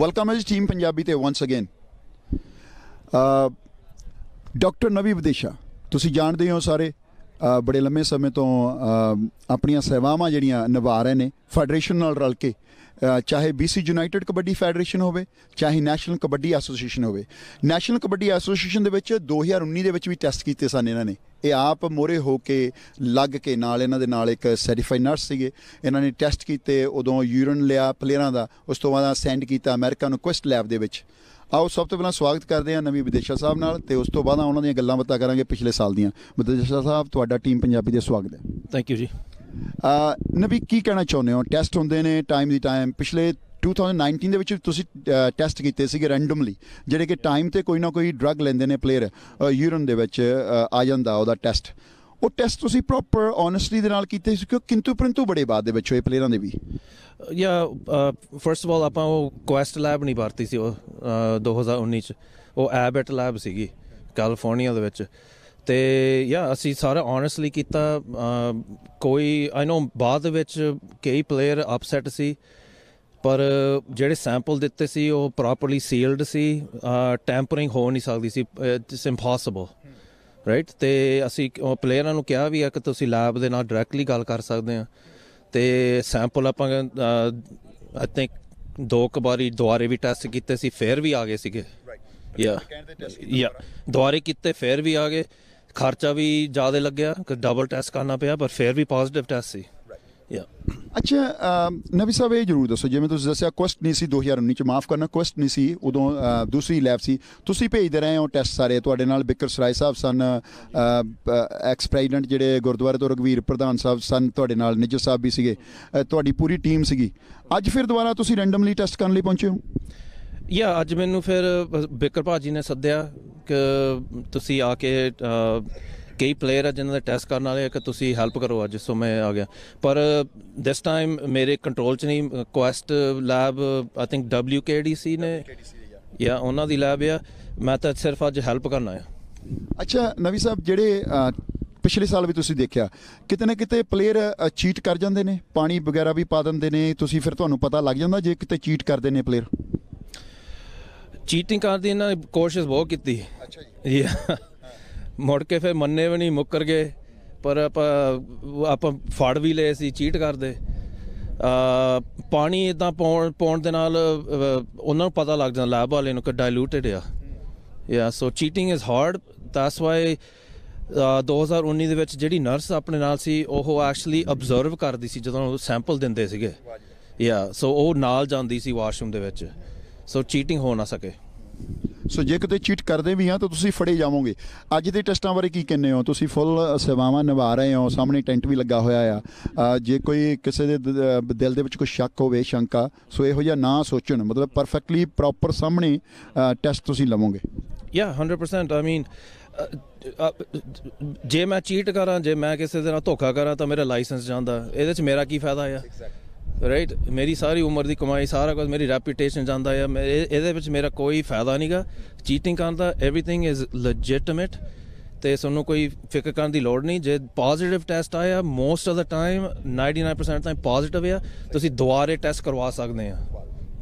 welcome ਹੈ team Punjabi ਤੇ once again doctor ਨਵੀ ਵਿਦੇਸ਼ਾ ਤੁਸੀਂ ਜਾਣਦੇ ਹੋ ਸਾਰੇ uh, ਬੜੇ ਲੰਮੇ ਸਮੇਂ ਤੋਂ uh, ਆਪਣੀਆਂ ਸੇਵਾਵਾਂ ਜਿਹੜੀਆਂ ਨਿਭਾ ਰਹੇ ਨੇ ਫੈਡਰੇਸ਼ਨ ਨਾਲ ਰਲ ਕੇ ਚਾਹੇ BC ਯੂਨਾਈਟਿਡ ਕਬੱਡੀ ਫੈਡਰੇਸ਼ਨ ਹੋਵੇ ਚਾਹੇ ਨੈਸ਼ਨਲ ਕਬੱਡੀ ਐਸੋਸੀਏਸ਼ਨ ਹੋਵੇ ਨੈਸ਼ਨਲ ਕਬੱਡੀ ਐਸੋਸੀਏਸ਼ਨ ਦੇ ਵਿੱਚ 2019 ਦੇ ਵਿੱਚ ਵੀ ਟੈਸਟ ਕੀਤੇ ਸਨ ਇਹਨਾਂ ਨੇ ਇਹ ਆਪ ਮੋਰੇ ਹੋ ਕੇ ਲੱਗ ਕੇ ਨਾਲ ਇਹਨਾਂ ਦੇ ਨਾਲ ਇੱਕ ਸਰਟੀਫਾਈਡ ਨਰਸ ਸੀਗੇ ਇਹਨਾਂ ਨੇ ਟੈਸਟ ਕੀਤੇ ਉਦੋਂ ਯੂਰਨ ਲਿਆ ਪਲੇਅਰਾਂ ਦਾ ਉਸ ਤੋਂ ਬਾਅਦ ਸੈਂਡ ਕੀਤਾ ਅਮਰੀਕਾ ਨੂੰ ਕੁਐਸਟ ਲੈਬ ਦੇ ਵਿੱਚ ਆਓ ਸਭ ਤੋਂ ਪਹਿਲਾਂ ਸਵਾਗਤ ਕਰਦੇ ਹਾਂ ਨਵੀਂ ਵਿਦੇਸ਼ਾ ਸਾਹਿਬ ਨਾਲ ਤੇ ਉਸ ਤੋਂ ਬਾਅਦ ਉਹਨਾਂ ਦੀਆਂ ਗੱਲਾਂ ਬਤਾ ਕਰਾਂਗੇ ਪਿਛਲੇ ਸਾਲ ਦੀਆਂ ਵਿਦੇਸ਼ਾ ਸਾਹਿਬ ਤੁਹਾਡਾ ਟੀਮ ਪੰਜਾਬੀ ਦੇ ਸਵਾਗਤ ਹੈ ਥੈਂਕ ਯੂ ਜੀ ਨਬੀ ਕੀ ਕਹਿਣਾ ਚਾਹੁੰਦੇ ਹੋ ਟੈਸਟ ਹੁੰਦੇ ਨੇ ਟਾਈਮ ਦੀ ਟਾਈਮ ਪਿਛਲੇ 2019 ਦੇ ਵਿੱਚ ਤੁਸੀਂ ਟੈਸਟ ਕੀਤੇ ਸੀਗੇ ਰੈਂਡਮਲੀ ਜਿਹੜੇ ਕਿ ਟਾਈਮ ਤੇ ਕੋਈ ਨਾ ਕੋਈ ਡਰੱਗ ਲੈਂਦੇ ਨੇ ਪਲੇਅਰ ਯੂਰਨ ਦੇ ਵਿੱਚ ਆ ਜਾਂਦਾ ਉਹਦਾ ਟੈਸਟ ਉਹ ਟੈਸਟ ਤੁਸੀਂ ਪ੍ਰੋਪਰ ਓਨੈਸਟੀ ਦੇ ਨਾਲ ਕੀਤੇ ਸੀ ਕਿਉਂ ਕਿੰਤੂ ਪਰੰਤੂ ਬੜੇ ਬਾਅਦ ਦੇ ਵਿੱਚ ਹੋਏ ਪਲੇਅਰਾਂ ਦੇ ਵੀ ਯਾ ਫਰਸਟ ਆਫ ਆਲ ਆਪਾਂ ਉਹ ਕੁਐਸਟ ਲੈਬ ਨਹੀਂ ਵਰਤੀ ਸੀ ਉਹ 2019 ਚ ਉਹ ਐਬਟ ਲੈਬ ਸੀਗੀ ਕੈਲੀਫੋਰਨੀਆ ਦੇ ਵਿੱਚ ਤੇ ਯਾ ਅਸੀਂ ਸਾਰਾ ਓਨੈਸਟਲੀ ਕੀਤਾ ਕੋਈ ਆਈ نو ਬਾਅਦ ਵਿੱਚ ਕਈ ਪਲੇਅਰ ਅਪਸੈਟ ਸੀ ਪਰ ਜਿਹੜੇ ਸੈਂਪਲ ਦਿੱਤੇ ਸੀ ਉਹ ਪ੍ਰੋਪਰਲੀ ਸੀਲਡ ਸੀ ਟੈਂਪਰਿੰਗ ਹੋ ਨਹੀਂ ਸਕਦੀ ਸੀ ਇਟਸ ਇੰਪੋਸੀਬਲ ਰਾਈਟ ਤੇ ਅਸੀਂ ਪਲੇਅਰਾਂ ਨੂੰ ਕਿਹਾ ਵੀ ਆ ਕਿ ਤੁਸੀਂ ਲੈਬ ਦੇ ਨਾਲ ਡਾਇਰੈਕਟਲੀ ਗੱਲ ਕਰ ਸਕਦੇ ਆ ਤੇ ਸੈਂਪਲ ਆਪਾਂ ਆਈ ਥਿੰਕ ਦੋ ਕਬਾਰੀ ਦੁਆਰੇ ਵੀ ਟੈਸਟ ਕੀਤੇ ਸੀ ਫੇਰ ਵੀ ਆ ਗਏ ਸੀਗੇ ਯਾ ਯਾ ਦੁਆਰੇ ਕੀਤੇ ਫੇਰ ਵੀ ਆ ਗਏ ਖਰਚਾ ਵੀ ਜ਼ਿਆਦਾ ਲੱਗਿਆ ਕਿ ਡਬਲ ਟੈਸਟ ਕਰਨਾ ਪਿਆ ਪਰ ਫਿਰ ਵੀ ਪੋਜ਼ਿਟਿਵ ਟੈਸਟ ਸੀ ਯਾ ਅੱਛਾ ਨਵੀ ਸਾਹਿਬ ਇਹ ਜਰੂਰ ਦੱਸੋ ਜਿਵੇਂ ਤੁਸੀਂ ਦੱਸਿਆ ਕੁਐਸਟ ਨਹੀਂ ਸੀ 2019 ਚ ਮਾਫ ਕਰਨਾ ਕੁਐਸਟ ਨਹੀਂ ਸੀ ਉਦੋਂ ਦੂਸਰੀ ਲੈਬ ਸੀ ਤੁਸੀਂ ਭੇਜਦੇ ਰਹੇ ਹੋ ਟੈਸਟ ਸਾਰੇ ਤੁਹਾਡੇ ਨਾਲ ਬਿਕਰ ਸਰਾਏ ਸਾਹਿਬ ਸਨ ਐਕਸ ਪ੍ਰੈਜ਼ੀਡੈਂਟ ਜਿਹੜੇ ਗੁਰਦੁਆਰੇ ਤੋਂ ਰਗਵੀਰ ਪ੍ਰਧਾਨ ਸਾਹਿਬ ਸਨ ਤੁਹਾਡੇ ਨਾਲ ਨਿੱਜਰ ਸਾਹਿਬ ਵੀ ਸੀਗੇ ਤੁਹਾਡੀ ਪੂਰੀ ਟੀਮ ਸੀਗੀ ਅੱਜ ਫਿਰ ਦੁਬਾਰਾ ਤੁਸੀਂ ਰੈਂਡਮਲੀ ਟੈਸਟ ਕਰਨ ਲਈ ਪਹੁੰਚੇ ਹੋ ਯਾ ਅੱਜ ਮੈਨੂੰ ਫਿਰ ਬਿਕਰ ਭਾਜੀ ਨੇ ਸੱਦਿਆ ਕਿ ਤੁਸੀਂ ਆ ਕੇ ਕਈ ਪਲੇਅਰ ਆ ਜਿਨ੍ਹਾਂ ਦਾ ਟੈਸਟ ਕਰਨ ਵਾਲੇ ਆ ਕਿ ਤੁਸੀਂ ਹੈਲਪ ਕਰੋ ਅੱਜ ਸੋ ਮੈਂ ਆ ਗਿਆ ਪਰ ਦਿਸ ਟਾਈਮ ਮੇਰੇ ਕੰਟਰੋਲ ਚ ਨਹੀਂ quest lab I think WKDC ਨੇ ਯਾ ਉਹਨਾਂ ਦੀ ਲੈਬ ਆ ਮੈਂ ਤਾਂ ਸਿਰਫ ਅੱਜ ਹੈਲਪ ਕਰਨ ਆਇਆ ਅੱਛਾ ਨਵੀ ਸਾਹਿਬ ਜਿਹੜੇ ਪਿਛਲੇ ਸਾਲ ਵੀ ਤੁਸੀਂ ਦੇਖਿਆ ਕਿਤੇ ਨਾ ਕਿਤੇ ਪਲੇਅਰ ਚੀਟ ਕਰ ਜਾਂਦੇ ਨੇ ਪਾਣੀ ਵਗੈਰਾ ਵੀ ਪਾ ਦਿੰਦੇ ਨੇ ਤੁਸੀਂ ਫਿਰ ਤੁਹਾਨੂੰ ਪਤਾ ਲੱਗ ਜਾਂਦਾ ਜੇ ਕਿਤੇ ਚੀਟ ਕਰਦੇ ਨੇ ਪਲੇਅਰ ਚੀਟਿੰਗ ਕਰਦੀ ਇਹਨਾਂ ਨੇ ਕੋਸ਼ਿਸ਼ ਬਹੁਤ ਕੀਤੀ ਅੱਛਾ ਜੀ ਮੁੜ ਕੇ ਫਿਰ ਮੰਨੇ ਵੀ ਨਹੀਂ ਮੁੱਕਰ ਗਏ ਪਰ ਆਪਾਂ ਆਪਾਂ ਫੜ ਵੀ ਲਏ ਸੀ ਚੀਟ ਕਰਦੇ ਆ ਪਾਣੀ ਇਦਾਂ ਪਾਉਣ ਪਾਉਣ ਦੇ ਨਾਲ ਉਹਨਾਂ ਨੂੰ ਪਤਾ ਲੱਗ ਜਾਂਦਾ ਲੈਬ ਵਾਲੇ ਨੂੰ ਕਿ ਡਾਇਲੂਟਡ ਆ ਯਾ so cheating is hard that's why 2019 ਦੇ ਵਿੱਚ ਜਿਹੜੀ ਨਰਸ ਆਪਣੇ ਨਾਲ ਸੀ ਉਹ ਐਕਚੁਅਲੀ ਅਬਜ਼ਰਵ ਕਰਦੀ ਸੀ ਜਦੋਂ ਸੈਂਪਲ ਦਿੰਦੇ ਸੀਗੇ ਯਾ ਸੋ ਉਹ ਨਾਲ ਜਾਂਦੀ ਸੀ ਵਾਸ਼ਰੂਮ ਦੇ ਵਿੱਚ ਸੋ ਚੀਟਿੰਗ ਹੋ ਨਾ ਸਕੇ ਸੋ ਜੇ ਕਿਤੇ ਚੀਟ ਕਰਦੇ ਵੀ ਆ ਤਾਂ ਤੁਸੀਂ ਫੜੇ ਜਾਵੋਗੇ ਅੱਜ ਦੇ ਟੈਸਟਾਂ ਬਾਰੇ ਕੀ ਕਹਿੰਦੇ ਹੋ ਤੁਸੀਂ ਫੁੱਲ ਸੇਵਾਵਾਂ ਨਿਭਾ ਰਹੇ ਹੋ ਸਾਹਮਣੇ ਟੈਂਟ ਵੀ ਲੱਗਾ ਹੋਇਆ ਆ ਜੇ ਕੋਈ ਕਿਸੇ ਦੇ ਦਿਲ ਦੇ ਵਿੱਚ ਕੋਈ ਸ਼ੱਕ ਹੋਵੇ ਸ਼ੰਕਾ ਸੋ ਇਹੋ ਜਿਹਾ ਨਾ ਸੋਚਣ ਮਤਲਬ ਪਰਫੈਕਟਲੀ ਪ੍ਰੋਪਰ ਸਾਹਮਣੇ ਟੈਸਟ ਤੁਸੀਂ ਲਵੋਗੇ ਯਾ 100% ਆਈ ਮੀਨ ਜੇ ਮੈਂ ਚੀਟ ਕਰਾਂ ਜੇ ਮੈਂ ਕਿਸੇ ਦੇ ਨਾਲ ਧੋਖਾ ਕਰਾਂ ਤਾਂ ਮੇਰਾ ਲਾਇਸੈਂਸ ਜਾਂਦਾ ਇਹਦੇ ਵਿੱਚ ਮੇਰਾ ਕੀ ਫਾਇਦਾ ਆ ਰਾਈਟ ਮੇਰੀ ਸਾਰੀ ਉਮਰ ਦੀ ਕਮਾਈ ਸਾਰਾ ਕੁਝ ਮੇਰੀ ਰੈਪਿਊਟੇਸ਼ਨ ਜਾਂਦਾ ਆ ਇਹਦੇ ਵਿੱਚ ਮੇਰਾ ਕੋਈ ਫਾਇਦਾ ਨਹੀਂਗਾ ਚੀਟਿੰਗ ਕਰਨ ਦਾ एवरीथिंग ਇਜ਼ ਲੈਜੀਟਿਮੇਟ ਤੇ ਸਾਨੂੰ ਕੋਈ ਫਿਕਰ ਕਰਨ ਦੀ ਲੋੜ ਨਹੀਂ ਜੇ ਪੋਜ਼ਿਟਿਵ ਟੈਸਟ ਆਇਆ most of the time 99% time positive ਆ ਤੁਸੀਂ ਦੁਬਾਰੇ ਟੈਸਟ ਕਰਵਾ ਸਕਦੇ ਆ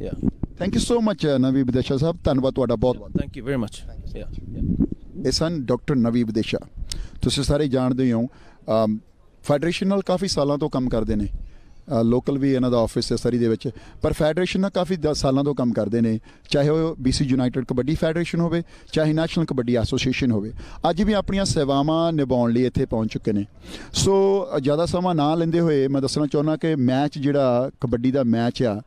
ਯਾ ਥੈਂਕ ਯੂ ਸੋ ਮਚ ਨਵੀ ਦੇਸ਼ਾ ਸਾਹਿਬ ਧੰਨਵਾਦ ਤੁਹਾਡਾ ਬਹੁਤ ਥੈਂਕ ਯੂ ਵੈਰੀ ਮਚ ਯਾ ਇਹ ਸਨ ਡਾਕਟਰ ਨਵੀ ਦੇਸ਼ਾ ਤੁਸੀਂ ਸਾਰੇ ਜਾਣਦੇ ਹੋ ਫੈਡਰੇਸ਼ਨ ਨਾਲ ਕਾਫੀ ਸਾਲਾਂ ਤੋਂ ਕੰਮ ਕਰਦੇ ਨੇ ਲੋਕਲ ਵੀ ਇਹਨਾਂ ਦਾ ਆਫਿਸ ਹੈ ਸਰੀ ਦੇ ਵਿੱਚ ਪਰ ਫੈਡਰੇਸ਼ਨ ਨਾਲ ਕਾਫੀ 10 ਸਾਲਾਂ ਤੋਂ ਕੰਮ ਕਰਦੇ ਨੇ ਚਾਹੇ ਉਹ BC ਯੂਨਾਈਟਿਡ ਕਬੱਡੀ ਫੈਡਰੇਸ਼ਨ ਹੋਵੇ ਚਾਹੇ ਨੈਸ਼ਨਲ ਕਬੱਡੀ ਐਸੋਸੀਏਸ਼ਨ ਹੋਵੇ ਅੱਜ ਵੀ ਆਪਣੀਆਂ ਸੇਵਾਵਾਂ ਨਿਭਾਉਣ ਲਈ ਇੱਥੇ ਪਹੁੰਚ ਚੁੱਕੇ ਨੇ ਸੋ ਜ਼ਿਆਦਾ ਸਮਾਂ ਨਾ ਲੈਂਦੇ ਹੋਏ ਮੈਂ ਦੱਸਣਾ ਚਾਹੁੰਦਾ ਕਿ ਮੈਚ ਜਿਹੜਾ ਕਬੱਡੀ ਦਾ ਮੈਚ ਆ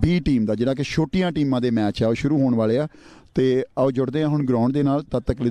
ਬੀ ਟੀਮ ਦਾ ਜਿਹੜਾ ਕਿ ਛੋਟੀਆਂ ਟੀਮਾਂ ਦੇ ਮੈਚ ਆ ਉਹ ਸ਼ੁਰੂ ਹੋਣ ਵਾਲੇ ਆ ਤੇ ਆਓ ਜੁੜਦੇ ਆ ਹੁਣ ਗਰਾਊਂਡ ਦੇ ਨਾਲ ਤਦ ਤੱਕ ਲਈ